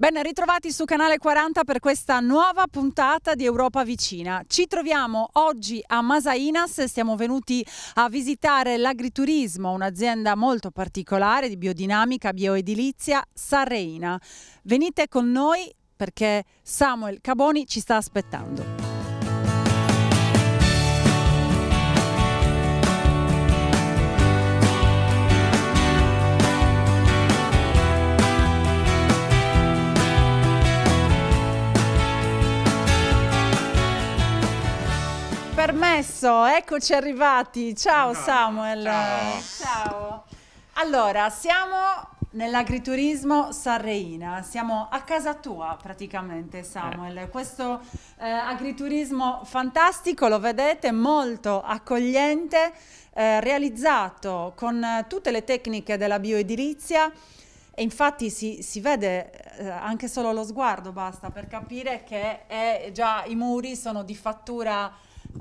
Ben ritrovati su Canale 40 per questa nuova puntata di Europa Vicina. Ci troviamo oggi a Masainas, siamo venuti a visitare l'agriturismo, un'azienda molto particolare di biodinamica, bioedilizia, Sarreina. Venite con noi perché Samuel Caboni ci sta aspettando. permesso, eccoci arrivati. Ciao Samuel. Ciao. ciao. Allora, siamo nell'agriturismo Sarreina, siamo a casa tua praticamente eh. Samuel, eh. questo eh, agriturismo fantastico, lo vedete, molto accogliente, eh, realizzato con eh, tutte le tecniche della bioedilizia e infatti si, si vede eh, anche solo lo sguardo, basta per capire che è, già i muri sono di fattura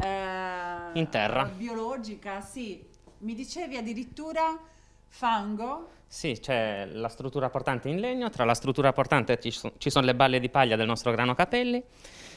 eh, in terra eh, biologica, sì. Mi dicevi addirittura fango. Sì, c'è la struttura portante in legno, tra la struttura portante ci, so ci sono le balle di paglia del nostro grano capelli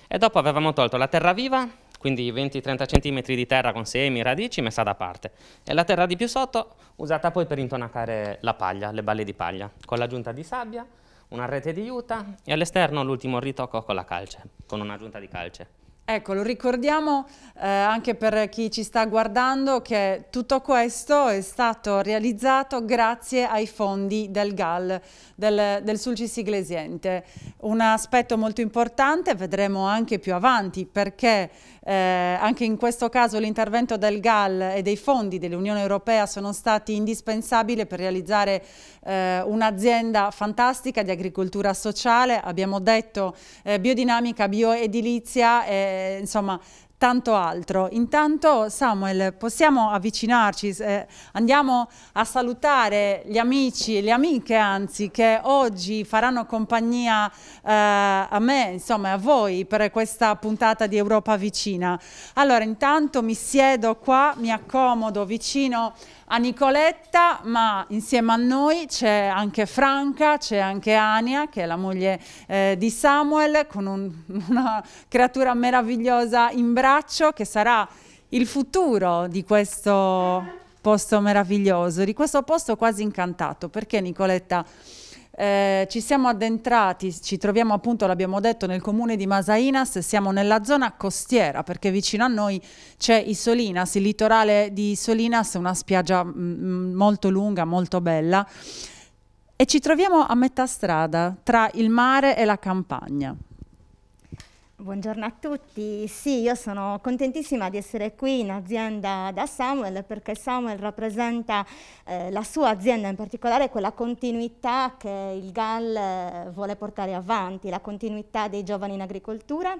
e dopo avevamo tolto la terra viva, quindi 20-30 cm di terra con semi, radici messa da parte e la terra di più sotto usata poi per intonacare la paglia, le balle di paglia, con l'aggiunta di sabbia, una rete di juta e all'esterno l'ultimo ritocco con la calce, con un'aggiunta di calce. Ecco, lo ricordiamo eh, anche per chi ci sta guardando che tutto questo è stato realizzato grazie ai fondi del GAL, del, del Sulcis Iglesiente. Un aspetto molto importante, vedremo anche più avanti, perché eh, anche in questo caso l'intervento del GAL e dei fondi dell'Unione Europea sono stati indispensabili per realizzare eh, un'azienda fantastica di agricoltura sociale, abbiamo detto eh, biodinamica, bioedilizia, eh, insomma tanto altro. Intanto Samuel, possiamo avvicinarci, eh, andiamo a salutare gli amici e le amiche anzi che oggi faranno compagnia eh, a me, insomma a voi per questa puntata di Europa Vicina. Allora intanto mi siedo qua, mi accomodo vicino a Nicoletta, ma insieme a noi c'è anche Franca, c'è anche Ania, che è la moglie eh, di Samuel, con un, una creatura meravigliosa in braccio Boccaccio che sarà il futuro di questo posto meraviglioso, di questo posto quasi incantato. Perché Nicoletta? Eh, ci siamo addentrati, ci troviamo appunto, l'abbiamo detto, nel comune di Masainas, siamo nella zona costiera perché vicino a noi c'è Isolinas, il litorale di Isolinas, una spiaggia mm, mm, molto lunga, molto bella e ci troviamo a metà strada tra il mare e la campagna. Buongiorno a tutti, sì io sono contentissima di essere qui in azienda da Samuel perché Samuel rappresenta eh, la sua azienda in particolare quella continuità che il GAL eh, vuole portare avanti, la continuità dei giovani in agricoltura,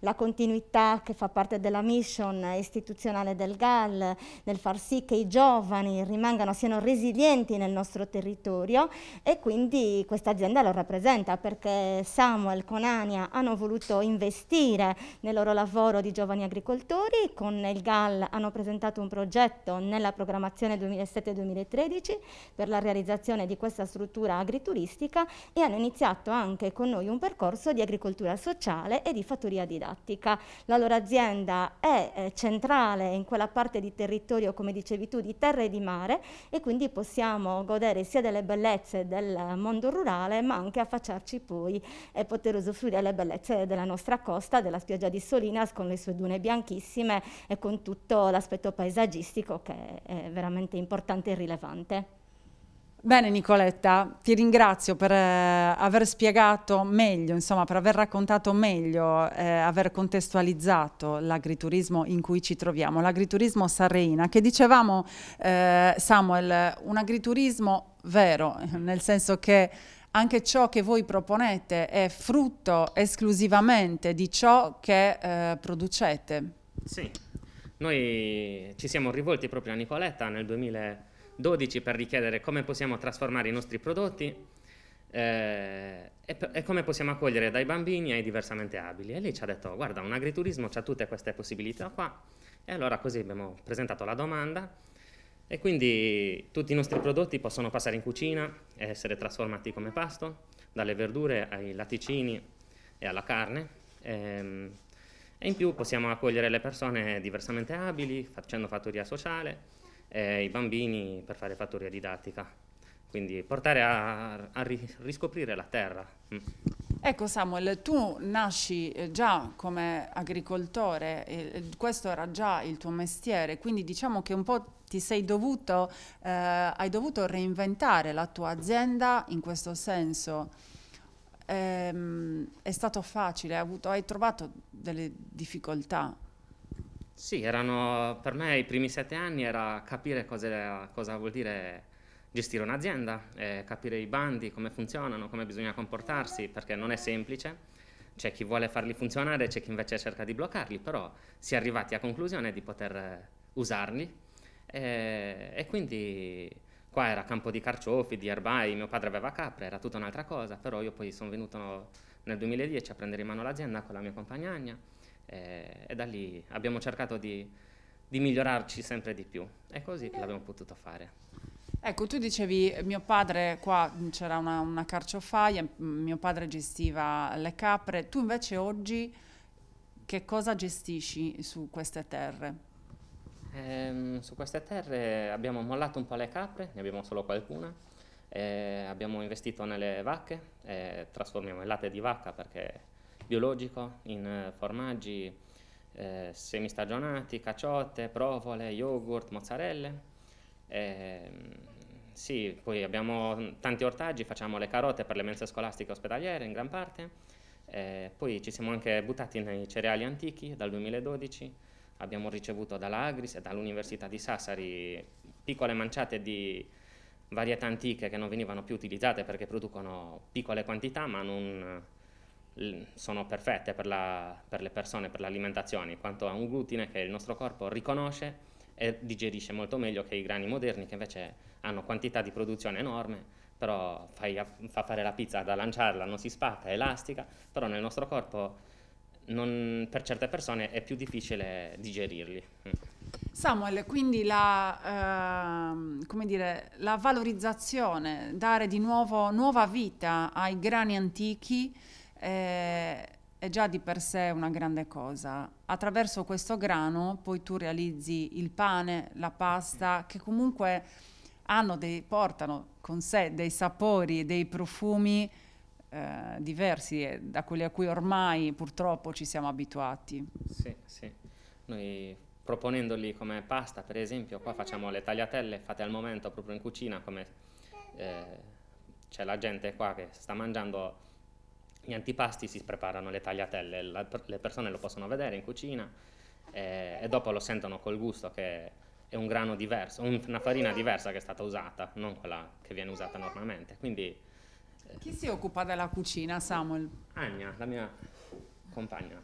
la continuità che fa parte della mission istituzionale del GAL nel far sì che i giovani rimangano, siano resilienti nel nostro territorio e quindi questa azienda lo rappresenta perché Samuel con Ania hanno voluto investire investire nel loro lavoro di giovani agricoltori. Con il GAL hanno presentato un progetto nella programmazione 2007-2013 per la realizzazione di questa struttura agrituristica e hanno iniziato anche con noi un percorso di agricoltura sociale e di fattoria didattica. La loro azienda è eh, centrale in quella parte di territorio, come dicevi tu, di terra e di mare e quindi possiamo godere sia delle bellezze del mondo rurale ma anche affacciarci poi e poter usufruire delle bellezze della nostra costa costa della spiaggia di Solinas con le sue dune bianchissime e con tutto l'aspetto paesaggistico che è veramente importante e rilevante. Bene Nicoletta, ti ringrazio per eh, aver spiegato meglio, insomma per aver raccontato meglio, eh, aver contestualizzato l'agriturismo in cui ci troviamo, l'agriturismo sarreina, che dicevamo eh, Samuel, un agriturismo vero, nel senso che anche ciò che voi proponete è frutto esclusivamente di ciò che eh, producete. Sì, noi ci siamo rivolti proprio a Nicoletta nel 2012 per richiedere come possiamo trasformare i nostri prodotti eh, e, e, come possiamo accogliere dai bambini ai diversamente abili. E lì ci ha detto, guarda, un agriturismo ha tutte queste possibilità qua. E allora così abbiamo presentato la domanda e quindi tutti i nostri prodotti possono passare in cucina e essere trasformati come pasto, dalle verdure ai latticini e alla carne. E, ehm, e in più possiamo accogliere le persone diversamente abili, facendo fattoria sociale, e i bambini per fare fattoria didattica. Quindi portare a, a riscoprire la terra. Mm. Ecco Samuel, tu nasci eh, già come agricoltore, questo era già il tuo mestiere, quindi diciamo che un po' ti sei dovuto, eh, hai dovuto reinventare la tua azienda in questo senso. Ehm, è stato facile, hai, avuto, hai trovato delle difficoltà? Sì, erano, per me i primi sette anni era capire cosa, cosa vuol dire gestire un'azienda, eh, capire i bandi, come funzionano, come bisogna comportarsi, perché non è semplice. C'è chi vuole farli funzionare, c'è chi invece cerca di bloccarli, però si è arrivati a conclusione di poter eh, usarli. Eh, e quindi qua era campo di carciofi, di erbai, mio padre aveva capre, era tutta un'altra cosa, però io poi sono venuto nel 2010 a prendere in mano l'azienda con la mia compagna Agna eh, e da lì abbiamo cercato di, di migliorarci sempre di più. E così l'abbiamo potuto fare. Ecco, tu dicevi, mio padre, qua mm, c'era una, una carciofaia, mio padre gestiva le capre, tu invece oggi che cosa gestisci su queste terre? Eh, su queste terre abbiamo mollato un po' le capre, ne abbiamo solo qualcuna, eh, abbiamo investito nelle vacche, eh, trasformiamo il latte di vacca perché è biologico in formaggi eh, semistagionati, caciotte, provole, yogurt, mozzarelle eh, sì, poi abbiamo tanti ortaggi, facciamo le carote per le mense scolastiche ospedaliere in gran parte. Eh, poi ci siamo anche buttati nei cereali antichi dal 2012, abbiamo ricevuto dall'Agris e dall'Università di Sassari piccole manciate di varietà antiche che non venivano più utilizzate perché producono piccole quantità ma non sono perfette per, la, per le persone, per l'alimentazione, in quanto a un glutine che il nostro corpo riconosce e digerisce molto meglio che i grani moderni che invece hanno quantità di produzione enorme, però fai, fa fare la pizza da lanciarla, non si spacca, è elastica, però nel nostro corpo non, per certe persone è più difficile digerirli. Samuel, quindi la, eh, dire, la valorizzazione, dare di nuovo nuova vita ai grani antichi, eh, è già di per sé una grande cosa. Attraverso questo grano poi tu realizzi il pane, la pasta, che comunque dei, portano con sé dei sapori e dei profumi eh, diversi da quelli a cui ormai purtroppo ci siamo abituati. Sì, sì. Noi proponendoli come pasta, per esempio, qua facciamo le tagliatelle fatte al momento proprio in cucina, come eh, c'è la gente qua che sta mangiando gli antipasti si preparano le tagliatelle, la, le persone lo possono vedere in cucina eh, e dopo lo sentono col gusto che è un grano diverso, una farina diversa che è stata usata, non quella che viene usata normalmente. Quindi, eh. Chi si occupa della cucina, Samuel? Agna, la mia compagna.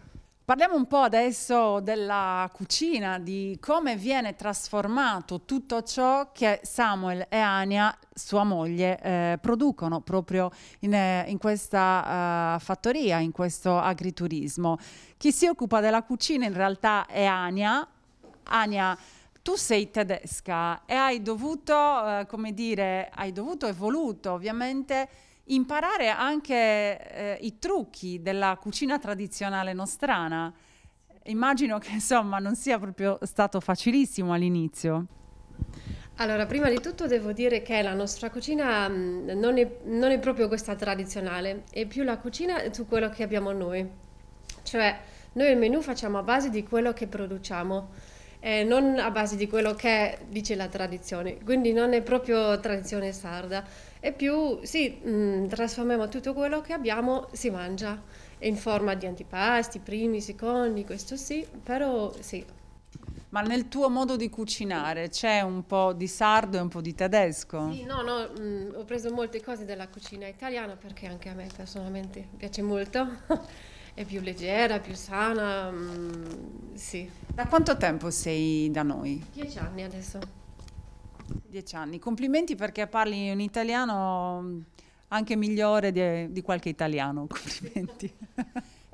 Parliamo un po' adesso della cucina, di come viene trasformato tutto ciò che Samuel e Ania, sua moglie, eh, producono proprio in, eh, in questa uh, fattoria, in questo agriturismo. Chi si occupa della cucina in realtà è Ania. Ania, tu sei tedesca e hai dovuto, eh, come dire, hai dovuto e voluto ovviamente imparare anche eh, i trucchi della cucina tradizionale nostrana. Immagino che insomma non sia proprio stato facilissimo all'inizio. Allora, prima di tutto devo dire che la nostra cucina mm, non è, non è proprio questa tradizionale, è più la cucina su quello che abbiamo noi. Cioè, noi il menù facciamo a base di quello che produciamo, eh, non a base di quello che dice la tradizione, quindi non è proprio tradizione sarda e più, sì, mh, mm, trasformiamo tutto quello che abbiamo, si mangia in forma di antipasti, primi, secondi, questo sì, però sì. Ma nel tuo modo di cucinare c'è un po' di sardo e un po' di tedesco? Sì, no, no, mh, mm, ho preso molte cose della cucina italiana perché anche a me personalmente piace molto. è più leggera, più sana, mh, mm, sì. Da quanto tempo sei da noi? Dieci anni adesso. Dieci anni. Complimenti perché parli un italiano mm, anche migliore di, di qualche italiano. Complimenti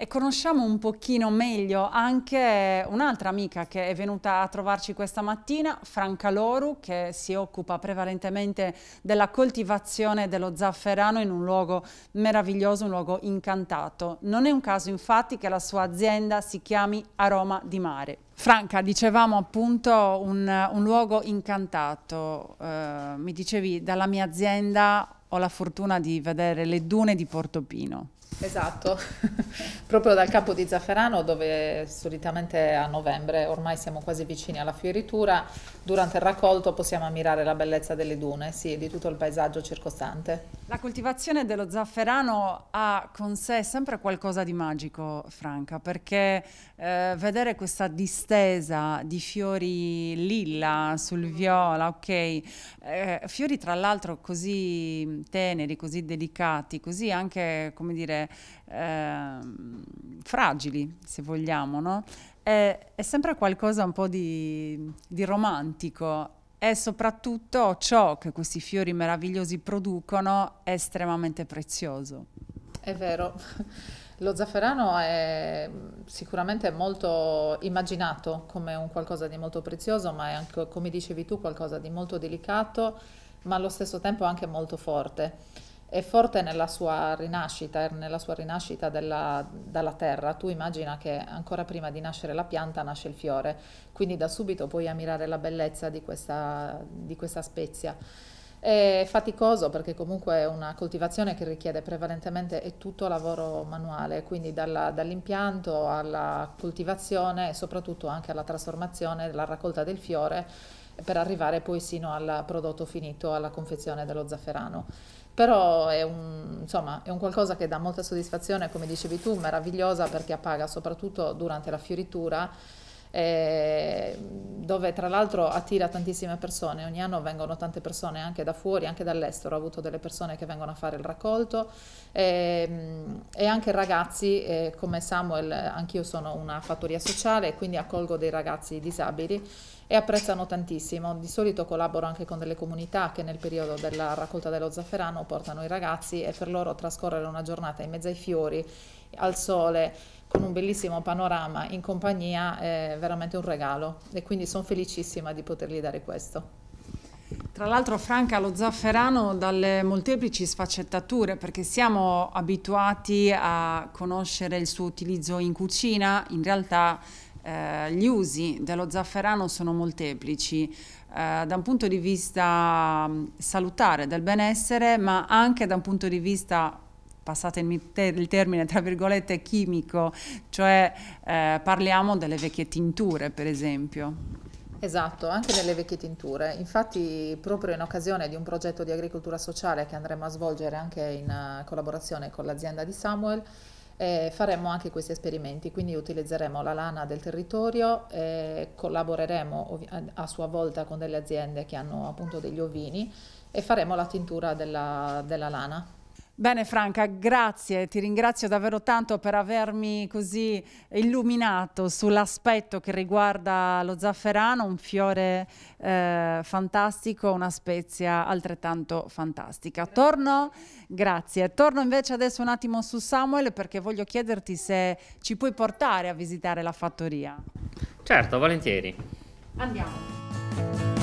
e conosciamo un pochino meglio anche un'altra amica che è venuta a trovarci questa mattina, Franca Loru, che si occupa prevalentemente della coltivazione dello zafferano in un luogo meraviglioso, un luogo incantato. Non è un caso infatti che la sua azienda si chiami Aroma di Mare. Franca, dicevamo appunto un, un luogo incantato, eh, mi dicevi dalla mia azienda ho la fortuna di vedere le dune di Portopino. Esatto, proprio dal campo di Zafferano dove solitamente a novembre, ormai siamo quasi vicini alla fioritura, durante il raccolto possiamo ammirare la bellezza delle dune, sì, e di tutto il paesaggio circostante. La coltivazione dello zafferano ha con sé sempre qualcosa di magico, Franca, perché eh, vedere questa distesa di fiori lilla sul viola, ok, eh, fiori tra l'altro così teneri, così delicati, così anche, come dire, eh, fragili, se vogliamo, no? È, è, sempre qualcosa un po' di, di romantico e soprattutto ciò che questi fiori meravigliosi producono è estremamente prezioso. È vero. Lo zafferano è sicuramente molto immaginato come un qualcosa di molto prezioso, ma è anche, come dicevi tu, qualcosa di molto delicato, ma allo stesso tempo anche molto forte è forte nella sua rinascita, eh, nella sua rinascita della, dalla terra. Tu immagina che ancora prima di nascere la pianta nasce il fiore, quindi da subito puoi ammirare la bellezza di questa, di questa spezia. È faticoso perché comunque è una coltivazione che richiede prevalentemente è tutto lavoro manuale, quindi dalla, dall'impianto alla coltivazione e soprattutto anche alla trasformazione, alla raccolta del fiore per arrivare poi sino al prodotto finito, alla confezione dello zafferano però è un, insomma, è un qualcosa che dà molta soddisfazione, come dicevi tu, meravigliosa perché appaga soprattutto durante la fioritura eh, dove tra l'altro attira tantissime persone, ogni anno vengono tante persone anche da fuori, anche dall'estero, ho avuto delle persone che vengono a fare il raccolto eh, e anche ragazzi eh, come Samuel, anch'io sono una fattoria sociale e quindi accolgo dei ragazzi disabili e apprezzano tantissimo. Di solito collaboro anche con delle comunità che nel periodo della raccolta dello zafferano portano i ragazzi e per loro trascorrere una giornata in mezzo ai fiori, al sole, con un bellissimo panorama in compagnia è veramente un regalo e quindi sono felicissima di potergli dare questo. Tra l'altro Franca lo zafferano dalle molteplici sfaccettature perché siamo abituati a conoscere il suo utilizzo in cucina, in realtà eh, gli usi dello zafferano sono molteplici eh, da un punto di vista salutare del benessere ma anche da un punto di vista passatemi il termine tra virgolette chimico, cioè eh, parliamo delle vecchie tinture per esempio. Esatto, anche delle vecchie tinture. Infatti, proprio in occasione di un progetto di agricoltura sociale che andremo a svolgere anche in eh, collaborazione con l'azienda di Samuel, eh, faremo anche questi esperimenti, quindi utilizzeremo la lana del territorio, eh, collaboreremo a sua volta con delle aziende che hanno appunto degli ovini e faremo la tintura della, della lana. Bene Franca, grazie, ti ringrazio davvero tanto per avermi così illuminato sull'aspetto che riguarda lo zafferano, un fiore eh, fantastico, una spezia altrettanto fantastica. Torno, grazie, torno invece adesso un attimo su Samuel perché voglio chiederti se ci puoi portare a visitare la fattoria. Certo, volentieri. Andiamo.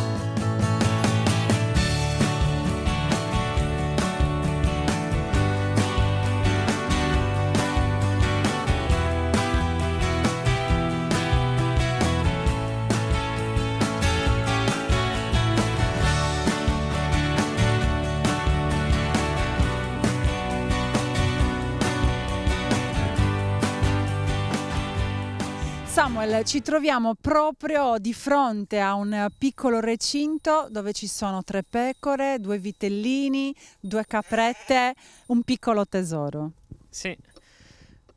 Samuel, ci troviamo proprio di fronte a un piccolo recinto dove ci sono tre pecore, due vitellini, due caprette, un piccolo tesoro. Sì,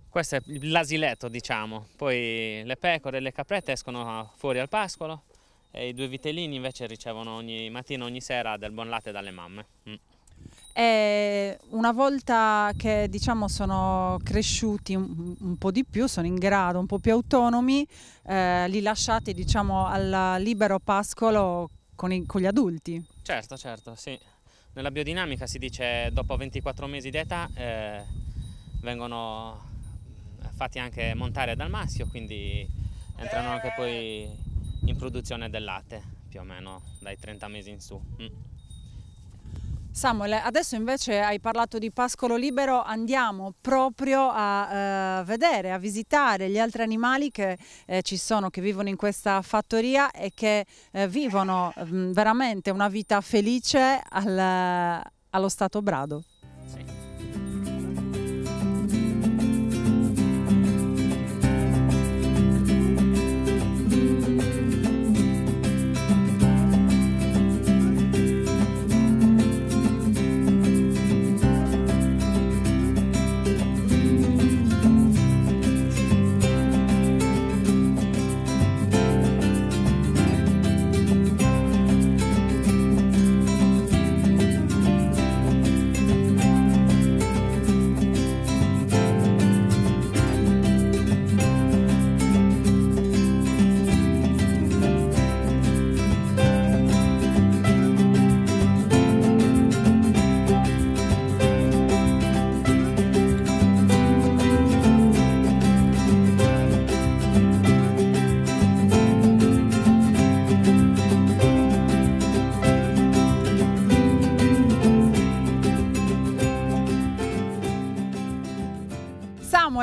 questo è l'asiletto diciamo, poi le pecore e le caprette escono fuori al pascolo e i due vitellini invece ricevono ogni mattina, ogni sera del buon latte dalle mamme. Mm. E una volta che diciamo, sono cresciuti un, un, po' di più, sono in grado, un po' più autonomi, eh, li lasciate diciamo, al libero pascolo con, i, con gli adulti. Certo, certo, sì. Nella biodinamica si dice dopo 24 mesi di età eh, vengono mm, fatti anche montare dal maschio, quindi entrano anche poi in produzione del latte, più o meno dai 30 mesi in su. Mm. Samuel, adesso invece hai parlato di pascolo libero, andiamo proprio a eh, vedere, a visitare gli altri animali che eh, ci sono, che vivono in questa fattoria e che eh, vivono mh, mm, veramente una vita felice al, allo stato brado.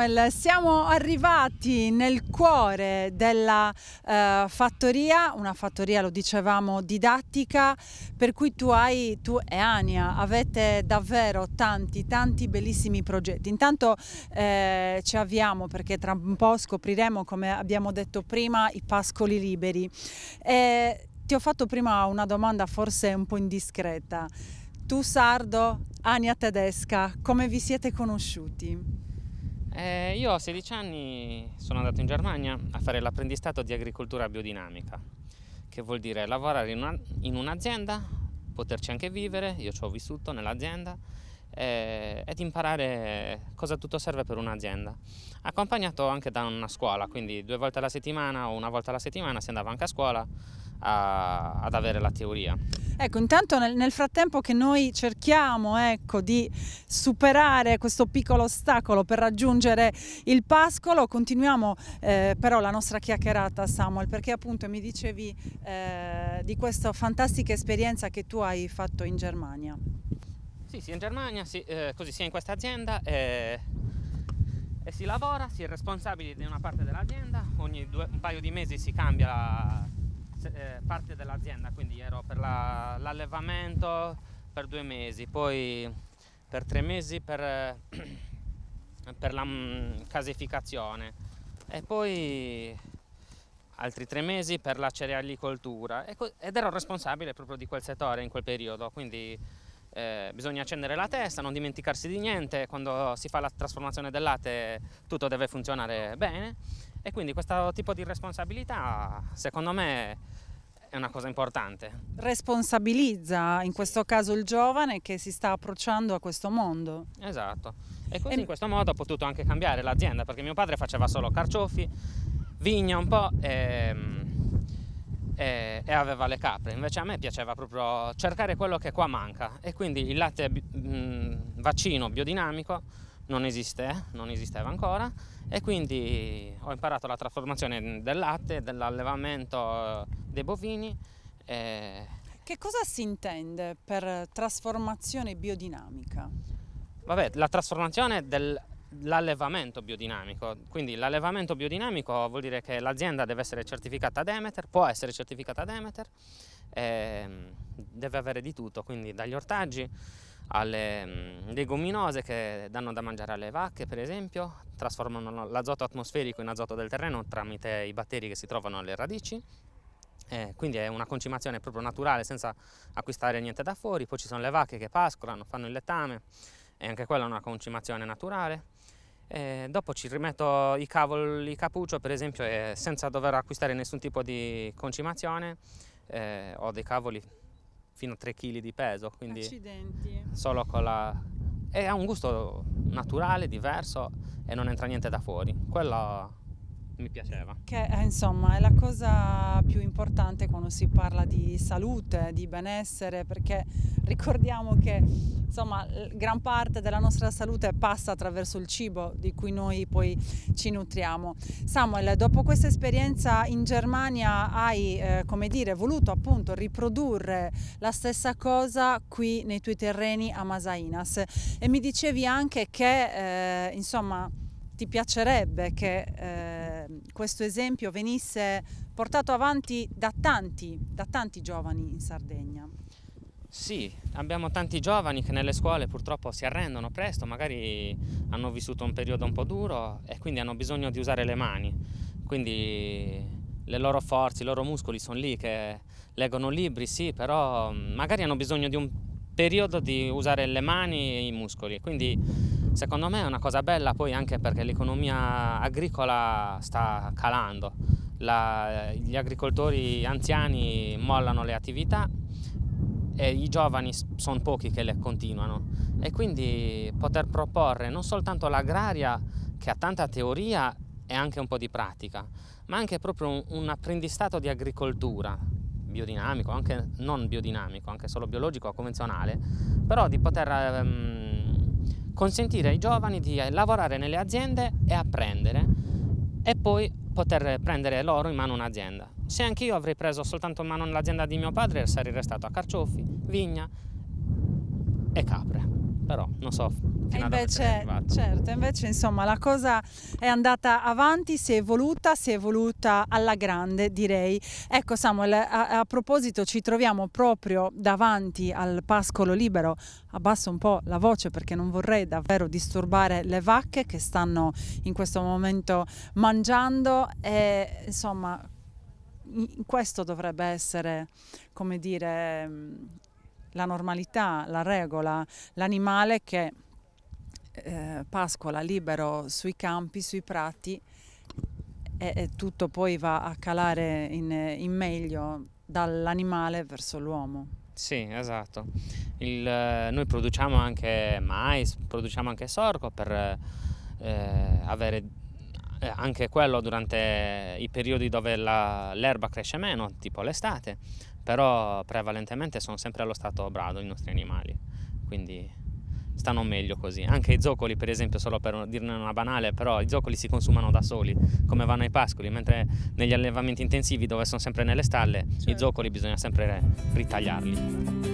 Samuel, siamo arrivati nel cuore della eh, fattoria, una fattoria lo dicevamo didattica, per cui tu, hai, tu e Ania avete davvero tanti, tanti bellissimi progetti. Intanto eh, ci avviamo perché tra un po' scopriremo, come abbiamo detto prima, i pascoli liberi. Eh, ti ho fatto prima una domanda forse un po' indiscreta tu sardo, Ania tedesca, come vi siete conosciuti? Eh, io a 16 anni sono andato in Germania a fare l'apprendistato di agricoltura biodinamica, che vuol dire lavorare in, una, in un'azienda, poterci anche vivere, io ci ho vissuto nell'azienda, eh, ed imparare cosa tutto serve per un'azienda. Accompagnato anche da una scuola, quindi due volte alla settimana o una volta alla settimana si andava anche a scuola a, ad avere la teoria. Ecco, intanto nel, nel frattempo che noi cerchiamo ecco, di superare questo piccolo ostacolo per raggiungere il pascolo, continuiamo eh, però la nostra chiacchierata Samuel, perché appunto mi dicevi eh, di questa fantastica esperienza che tu hai fatto in Germania. Sì, sì, in Germania, sì, eh, così sia in questa azienda eh, e si lavora, si è responsabili di una parte dell'azienda, ogni due, un paio di mesi si cambia la eh, parte dell'azienda, quindi ero per l'allevamento per due mesi, poi per tre mesi per, eh, per la mm, caseificazione e poi altri tre mesi per la cerealicoltura ed ero responsabile proprio di quel settore in quel periodo, quindi eh, bisogna accendere la testa, non dimenticarsi di niente, quando si fa la trasformazione del latte tutto deve funzionare bene e quindi questo tipo di responsabilità, secondo me, è una cosa importante. Responsabilizza in questo caso il giovane che si sta approcciando a questo mondo. Esatto. E così e... in questo modo ha potuto anche cambiare l'azienda, perché mio padre faceva solo carciofi, vigna un po' e, ehm, e, e, aveva le capre. Invece a me piaceva proprio cercare quello che qua manca e quindi il latte mh, mm, vaccino biodinamico non esiste, eh, non esisteva ancora e quindi ho imparato la trasformazione del latte, dell'allevamento eh, dei bovini. E... Che cosa si intende per trasformazione biodinamica? Vabbè, la trasformazione dell'allevamento biodinamico. Quindi l'allevamento biodinamico vuol dire che l'azienda deve essere certificata Demeter, può essere certificata Demeter, ehm, deve avere di tutto, quindi dagli ortaggi alle leguminose mm, che danno da mangiare alle vacche per esempio, trasformano l'azoto atmosferico in azoto del terreno tramite i batteri che si trovano alle radici, eh, quindi è una concimazione proprio naturale senza acquistare niente da fuori, poi ci sono le vacche che pascolano, fanno il letame e anche quella è una concimazione naturale. E eh, dopo ci rimetto i cavoli capuccio per esempio senza dover acquistare nessun tipo di concimazione eh, ho dei cavoli fino a 3 kg di peso, quindi Accidenti. solo con la... e ha un gusto naturale, diverso e non entra niente da fuori. Quello mi piaceva. Che eh, insomma è la cosa più importante quando si parla di salute, di benessere, perché ricordiamo che insomma gran parte della nostra salute passa attraverso il cibo di cui noi poi ci nutriamo. Samuel, dopo questa esperienza in Germania hai eh, come dire voluto appunto riprodurre la stessa cosa qui nei tuoi terreni a Masainas e mi dicevi anche che eh, insomma ti piacerebbe che eh, questo esempio venisse portato avanti da tanti, da tanti giovani in Sardegna? Sì, abbiamo tanti giovani che nelle scuole purtroppo si arrendono presto, magari hanno vissuto un periodo un po' duro e quindi hanno bisogno di usare le mani. Quindi le loro forze, i loro muscoli sono lì che leggono libri, sì, però mm, magari hanno bisogno di un periodo di usare le mani e i muscoli. Quindi Secondo me è una cosa bella poi anche perché l'economia agricola sta calando, La, gli agricoltori anziani mollano le attività e i giovani sono pochi che le continuano e quindi poter proporre non soltanto l'agraria che ha tanta teoria e anche un po' di pratica, ma anche proprio un, un apprendistato di agricoltura biodinamico, anche non biodinamico, anche solo biologico o convenzionale, però di poter ehm, consentire ai giovani di lavorare nelle aziende e apprendere e poi poter prendere loro in mano un'azienda. Se anch'io avrei preso soltanto in mano l'azienda di mio padre sarei restato a carciofi, vigna e capre però non so invece, certo, invece insomma la cosa è andata avanti, si è evoluta, si è evoluta alla grande direi. Ecco Samuel, a, a proposito ci troviamo proprio davanti al pascolo libero, abbasso un po' la voce perché non vorrei davvero disturbare le vacche che stanno in questo momento mangiando e insomma questo dovrebbe essere, come dire, la normalità, la regola, l'animale che eh, pascola libero sui campi, sui prati e, e tutto poi va a calare in, in meglio dall'animale verso l'uomo. Sì, esatto. Il, noi produciamo anche mais, produciamo anche sorgo per eh, avere eh, anche quello durante i periodi dove l'erba cresce meno, tipo l'estate però prevalentemente sono sempre allo stato brado i nostri animali, quindi stanno meglio così. Anche i zoccoli, per esempio, solo per dirne una banale, però i zoccoli si consumano da soli, come vanno ai pascoli, mentre negli allevamenti intensivi dove sono sempre nelle stalle, certo. i zoccoli bisogna sempre ritagliarli.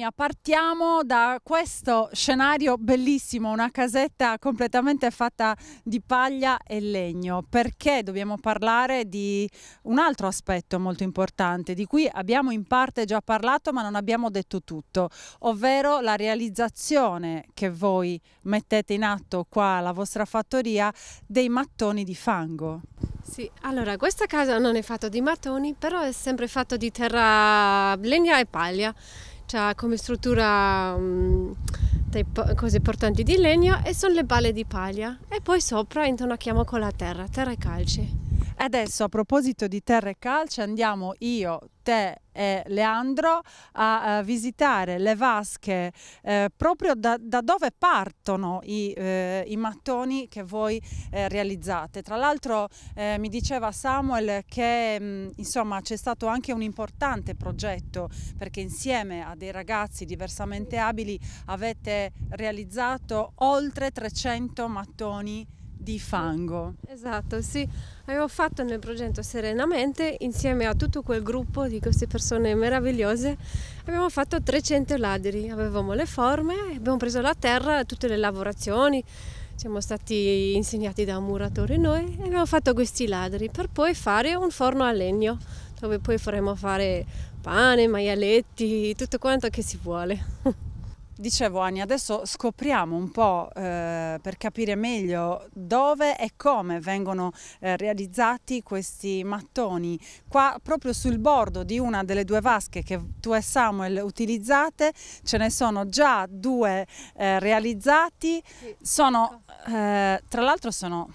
Catania. Partiamo da questo scenario bellissimo, una casetta completamente fatta di paglia e legno, perché dobbiamo parlare di un altro aspetto molto importante, di cui abbiamo in parte già parlato ma non abbiamo detto tutto, ovvero la realizzazione che voi mettete in atto qua alla vostra fattoria dei mattoni di fango. Sì, allora questa casa non è fatta di mattoni, però è sempre fatta di terra, legna e paglia. C'ha come struttura um, cose portanti di legno e sono le balle di paglia e poi sopra intonacchiamo con la terra, terra e calci. Adesso a proposito di terre calce andiamo io, te e Leandro a, a visitare le vasche eh, proprio da, da, dove partono i, eh, i mattoni che voi eh, realizzate. Tra l'altro eh, mi diceva Samuel che mm, c'è stato anche un importante progetto perché insieme a dei ragazzi diversamente abili avete realizzato oltre 300 mattoni di fango. Esatto, sì. Avevo fatto nel progetto Serenamente insieme a tutto quel gruppo di queste persone meravigliose. Abbiamo fatto 300 ladri, avevamo le forme, abbiamo preso la terra, tutte le lavorazioni, siamo stati insegnati da un muratore noi e abbiamo fatto questi ladri per poi fare un forno a legno dove poi faremo fare pane, maialetti, tutto quanto che si vuole. Dicevo Ani, adesso scopriamo un po' eh, per capire meglio dove e come vengono eh, realizzati questi mattoni. Qua proprio sul bordo di una delle due vasche che tu e Samuel utilizzate ce ne sono già due eh, realizzati. Sono, eh, tra l'altro sono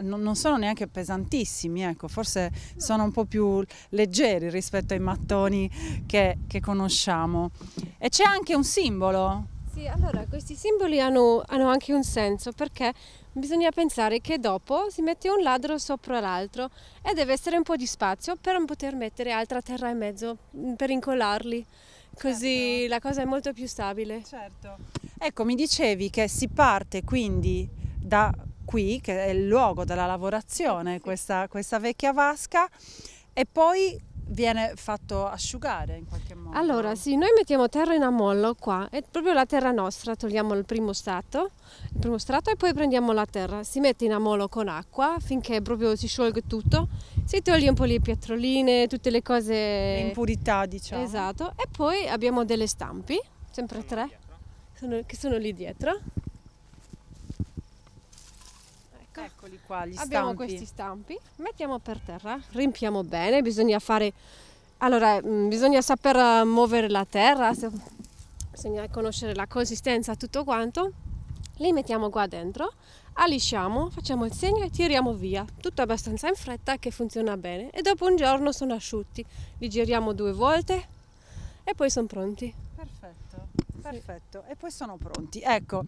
non, non sono neanche pesantissimi, ecco, forse sono un po' più leggeri rispetto ai mattoni che, che conosciamo. E c'è anche un simbolo. Sì, allora questi simboli hanno, hanno anche un senso perché bisogna pensare che dopo si mette un ladro sopra l'altro e deve essere un po' di spazio per non poter mettere altra terra in mezzo mm, per incollarli. Certo. Così certo. la cosa è molto più stabile. Certo. Ecco, mi dicevi che si parte quindi da qui, che è il luogo della lavorazione, questa, questa vecchia vasca, e poi viene fatto asciugare in qualche modo. Allora, sì, noi mettiamo terra in ammollo qua, è proprio la terra nostra, togliamo il primo strato, il primo strato e poi prendiamo la terra, si mette in ammollo con acqua finché proprio si sciolga tutto, si toglie un po' le pietroline, tutte le cose... Le impurità, diciamo. Esatto, e poi abbiamo delle stampi, sempre tre, sono, che sono lì dietro. Ecco. Eccoli qua, gli stampi. Abbiamo questi stampi, mettiamo per terra, riempiamo bene, bisogna fare... Allora, mm, bisogna saper eh, muovere la terra, bisogna conoscere la consistenza, tutto quanto. Li mettiamo qua dentro, alisciamo, facciamo il segno e tiriamo via. Tutto abbastanza in fretta che funziona bene. E dopo un giorno sono asciutti. Li giriamo due volte e poi sono pronti. Perfetto, e poi sono pronti. Ecco,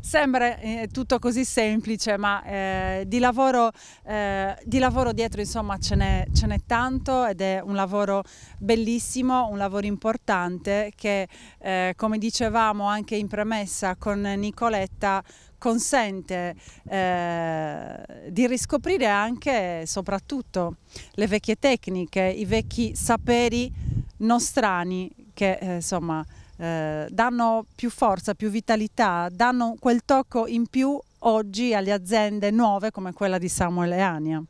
sembra eh, tutto così semplice, ma eh, di, lavoro, eh, di, lavoro, dietro insomma ce n'è, tanto ed è un lavoro bellissimo, un lavoro importante che eh, come dicevamo anche in premessa con Nicoletta consente eh, di riscoprire anche e soprattutto le vecchie tecniche, i vecchi saperi nostrani che eh, insomma eh, danno più forza, più vitalità, danno quel tocco in più oggi alle aziende nuove come quella di Samuel e Ania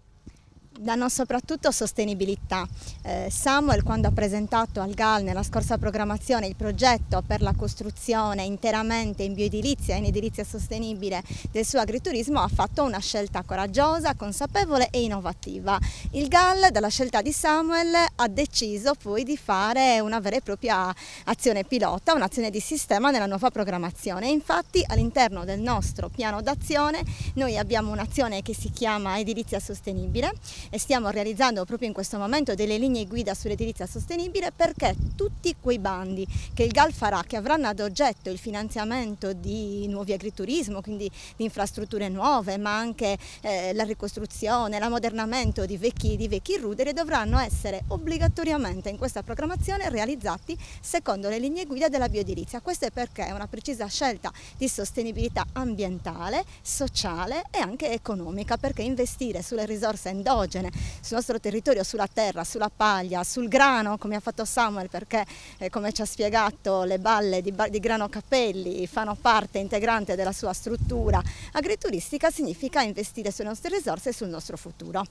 danno soprattutto sostenibilità. Eh, Samuel quando ha presentato al GAL nella scorsa programmazione il progetto per la costruzione interamente in bioedilizia e in edilizia sostenibile del suo agriturismo ha fatto una scelta coraggiosa, consapevole e innovativa. Il GAL dalla scelta di Samuel ha deciso poi di fare una vera e propria azione pilota, un'azione di sistema nella nuova programmazione. Infatti all'interno del nostro piano d'azione noi abbiamo un'azione che si chiama edilizia sostenibile e stiamo realizzando proprio in questo momento delle linee guida sull'edilizia sostenibile perché tutti quei bandi che il GAL farà, che avranno ad oggetto il finanziamento di nuovi agriturismo, quindi di infrastrutture nuove, ma anche eh, la ricostruzione, l'ammodernamento di vecchi, di vecchi ruderi, dovranno essere obbligatoriamente in questa programmazione realizzati secondo le linee guida della bioedilizia. Questo è perché è una precisa scelta di sostenibilità ambientale, sociale e anche economica, perché investire sulle risorse endogene indigene, sul nostro territorio, sulla terra, sulla paglia, sul grano, come ha fatto Samuel, perché eh, come ci ha spiegato le balle di, di grano capelli fanno parte integrante della sua struttura Agrituristica significa investire sulle nostre risorse e sul nostro futuro.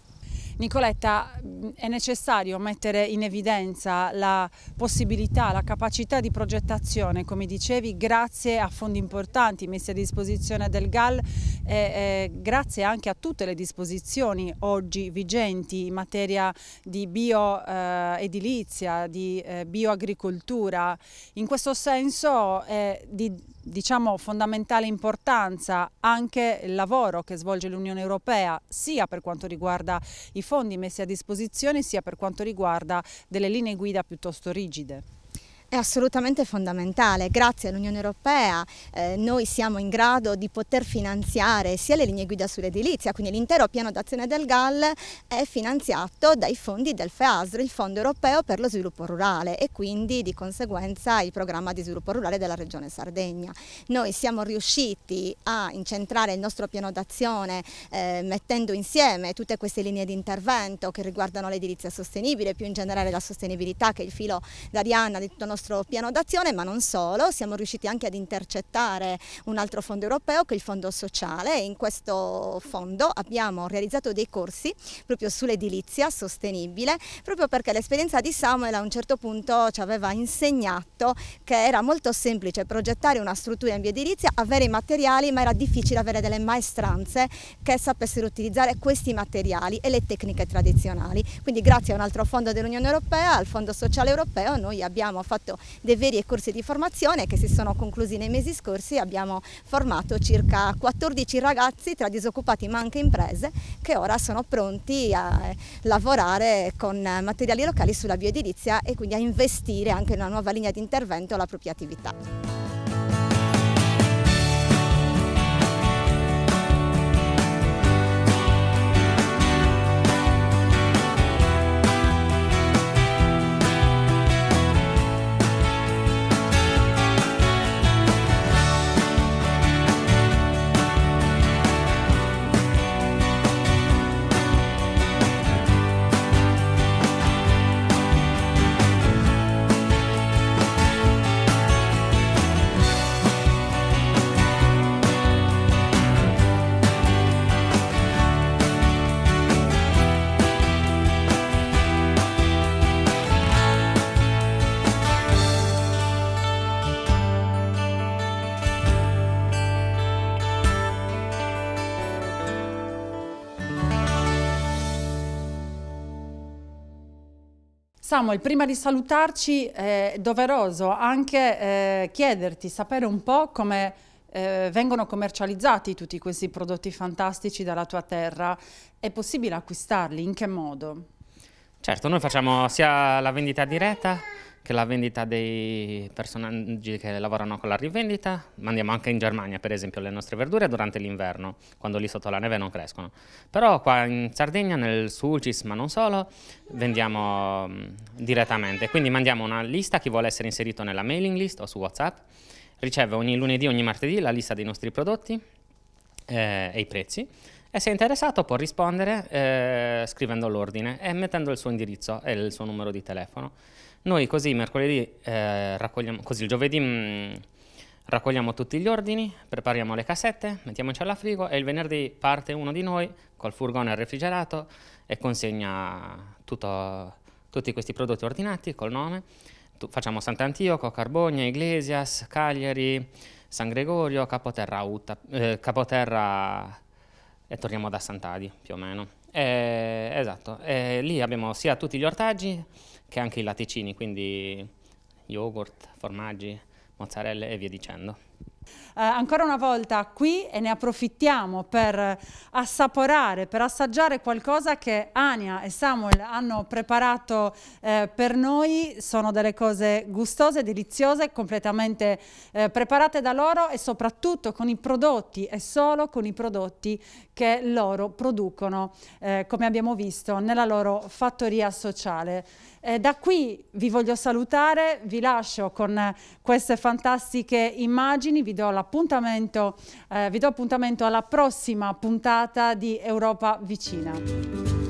Nicoletta, mm, è necessario mettere in evidenza la possibilità, la capacità di progettazione, come dicevi, grazie a fondi importanti messi a disposizione del GAL e, e grazie anche a tutte le disposizioni oggi vigenti in materia di bioedilizia, eh, di eh, bioagricoltura. In questo senso è eh, di diciamo, fondamentale importanza anche il lavoro che svolge l'Unione Europea, sia per quanto riguarda i fondi messi a disposizione sia per quanto riguarda delle linee guida piuttosto rigide. È assolutamente fondamentale, grazie all'Unione Europea eh, noi siamo in grado di poter finanziare sia le linee guida sull'edilizia, quindi l'intero piano d'azione del GAL è finanziato dai fondi del FEASR, il Fondo Europeo per lo Sviluppo Rurale e quindi di conseguenza il programma di sviluppo rurale della Regione Sardegna. Noi siamo riusciti a incentrare il nostro piano d'azione eh, mettendo insieme tutte queste linee di intervento che riguardano l'edilizia sostenibile, più in generale la sostenibilità che è il filo d'Arianna di tutto il nostro nostro piano d'azione, ma non solo, siamo riusciti anche ad intercettare un altro fondo europeo che è il fondo sociale e in questo fondo abbiamo realizzato dei corsi proprio sull'edilizia sostenibile, proprio perché l'esperienza di Samuel a un certo punto ci aveva insegnato che era molto semplice progettare una struttura in via edilizia, avere i materiali, ma era difficile avere delle maestranze che sapessero utilizzare questi materiali e le tecniche tradizionali. Quindi grazie a un altro fondo dell'Unione Europea, al Fondo Sociale Europeo, noi abbiamo fatto appunto dei veri corsi di formazione che si sono conclusi nei mesi scorsi. Abbiamo formato circa 14 ragazzi tra disoccupati ma anche imprese che ora sono pronti a lavorare con materiali locali sulla bioedilizia e quindi a investire anche in una nuova linea di intervento la propria attività. Samuel, prima di salutarci è doveroso anche eh, chiederti, sapere un po' come eh, vengono commercializzati tutti questi prodotti fantastici dalla tua terra. È possibile acquistarli? In che modo? Certo, noi facciamo sia la vendita diretta che la vendita dei personaggi che lavorano con la rivendita, mandiamo anche in Germania per esempio le nostre verdure durante l'inverno, quando lì sotto la neve non crescono. Però qua in Sardegna, nel Sulcis, ma non solo, vendiamo mm, direttamente, quindi mandiamo una lista, chi vuole essere inserito nella mailing list o su Whatsapp, riceve ogni lunedì, ogni martedì la lista dei nostri prodotti eh, e i prezzi e se è interessato può rispondere eh, scrivendo l'ordine e mettendo il suo indirizzo e il suo numero di telefono. Noi così mercoledì eh, raccogliamo, così il giovedì mh, mm, raccogliamo tutti gli ordini, prepariamo le cassette, mettiamoci alla frigo e il venerdì parte uno di noi col furgone al refrigerato e consegna tutto, tutti questi prodotti ordinati col nome. Tu, facciamo Sant'Antioco, Carbogna, Iglesias, Cagliari, San Gregorio, Capoterra, Uta, eh, Capoterra e torniamo da Sant'Adi più o meno. Eh, esatto, eh, lì abbiamo sia tutti gli ortaggi che anche i latticini, quindi yogurt, formaggi, mozzarella e via dicendo. Eh, ancora una volta qui e ne approfittiamo per assaporare, per assaggiare qualcosa che Ania e Samuel hanno preparato eh, per noi. Sono delle cose gustose, deliziose, completamente eh, preparate da loro e soprattutto con i prodotti e solo con i prodotti che loro producono, eh, come abbiamo visto, nella loro fattoria sociale. Eh, da qui vi voglio salutare, vi lascio con queste fantastiche immagini, vi do la appuntamento, eh, vi do appuntamento alla prossima puntata di Europa Vicina.